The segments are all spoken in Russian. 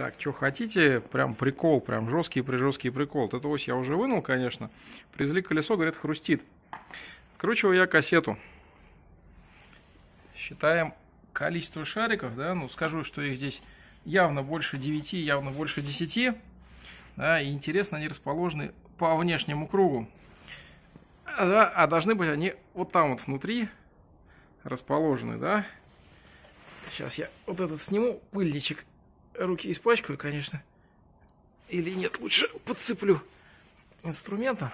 Так, что хотите, прям прикол, прям жесткий, при жесткий прикол. Вот эту ось я уже вынул, конечно. Призли колесо, говорят, хрустит. Откручиваю я кассету. Считаем количество шариков, да, ну скажу, что их здесь явно больше 9, явно больше 10. Да, и интересно, они расположены по внешнему кругу. Да, а должны быть они вот там вот внутри расположены, да. Сейчас я вот этот сниму, пыльничек руки испачкаю, конечно. Или нет, лучше подцеплю инструмента.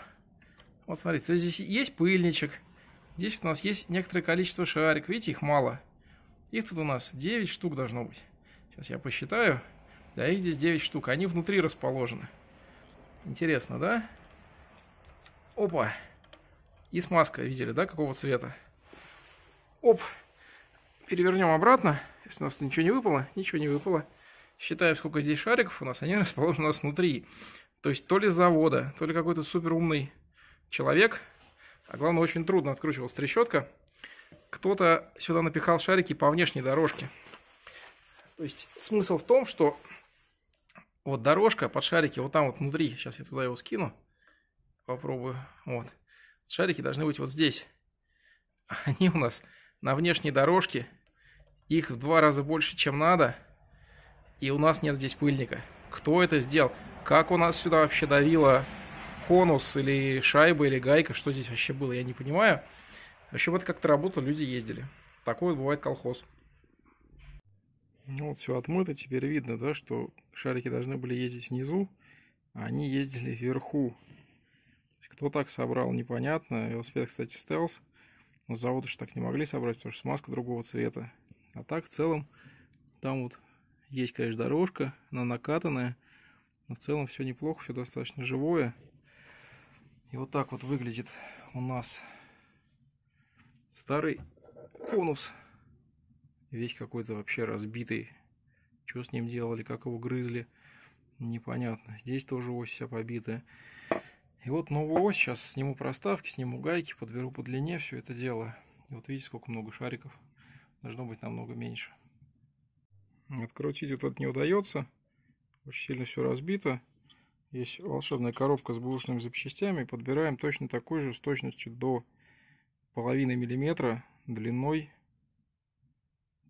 Вот смотрите, здесь есть пыльничек. Здесь у нас есть некоторое количество шариков. Видите, их мало. Их тут у нас 9 штук должно быть. Сейчас я посчитаю. Да, их здесь 9 штук. Они внутри расположены. Интересно, да? Опа! И смазка, видели, да, какого цвета? Оп! Перевернем обратно. Если у нас ничего не выпало, ничего не выпало считаем, сколько здесь шариков у нас, они расположены у нас внутри. То есть то ли завода, то ли какой-то суперумный человек, а главное, очень трудно откручивалась трещотка, кто-то сюда напихал шарики по внешней дорожке. То есть смысл в том, что вот дорожка под шарики вот там вот внутри. Сейчас я туда его скину. Попробую. Вот. Шарики должны быть вот здесь. Они у нас на внешней дорожке. Их в два раза больше, чем надо и у нас нет здесь пыльника. Кто это сделал? Как у нас сюда вообще давило конус или шайба или гайка? Что здесь вообще было, я не понимаю. В общем, это как-то работало, люди ездили. Такой вот бывает колхоз. Ну вот все отмыто, теперь видно, да, что шарики должны были ездить внизу, а они ездили вверху. Кто так собрал, непонятно. Велосипед, кстати, стелс. Но заводы же так не могли собрать, потому что смазка другого цвета. А так, в целом, там вот есть, конечно, дорожка, она накатанная. Но в целом все неплохо, все достаточно живое. И вот так вот выглядит у нас старый конус. Весь какой-то вообще разбитый. Что с ним делали, как его грызли, непонятно. Здесь тоже ось вся побитая. И вот новую ось, сейчас сниму проставки, сниму гайки, подберу по длине все это дело. И вот видите, сколько много шариков. Должно быть намного меньше. Открутить вот это не удается. Очень сильно все разбито. Есть волшебная коробка с бушными запчастями. Подбираем точно такую же с точностью до половины миллиметра длиной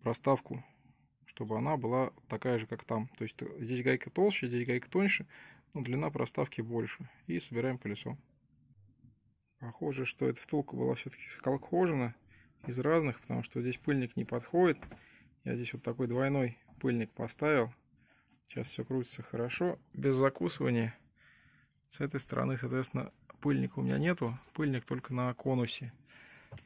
проставку, чтобы она была такая же, как там. То есть здесь гайка толще, здесь гайка тоньше, но длина проставки больше. И собираем колесо. Похоже, что эта втулка была все-таки сколхожена из разных, потому что здесь пыльник не подходит. Я здесь вот такой двойной пыльник поставил. Сейчас все крутится хорошо, без закусывания. С этой стороны, соответственно, пыльника у меня нету, пыльник только на конусе.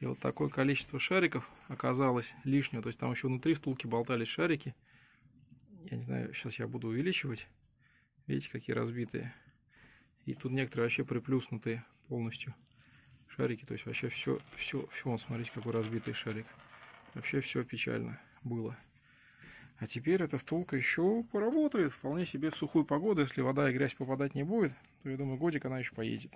И вот такое количество шариков оказалось лишнего. То есть там еще внутри втулки болтались шарики. Я не знаю, сейчас я буду увеличивать. Видите, какие разбитые. И тут некоторые вообще приплюснутые полностью шарики. То есть вообще все, все, все, вот смотрите, какой разбитый шарик. Вообще все печально было. А теперь эта втулка еще поработает вполне себе в сухую погоду. Если вода и грязь попадать не будет, то, я думаю, годик она еще поедет.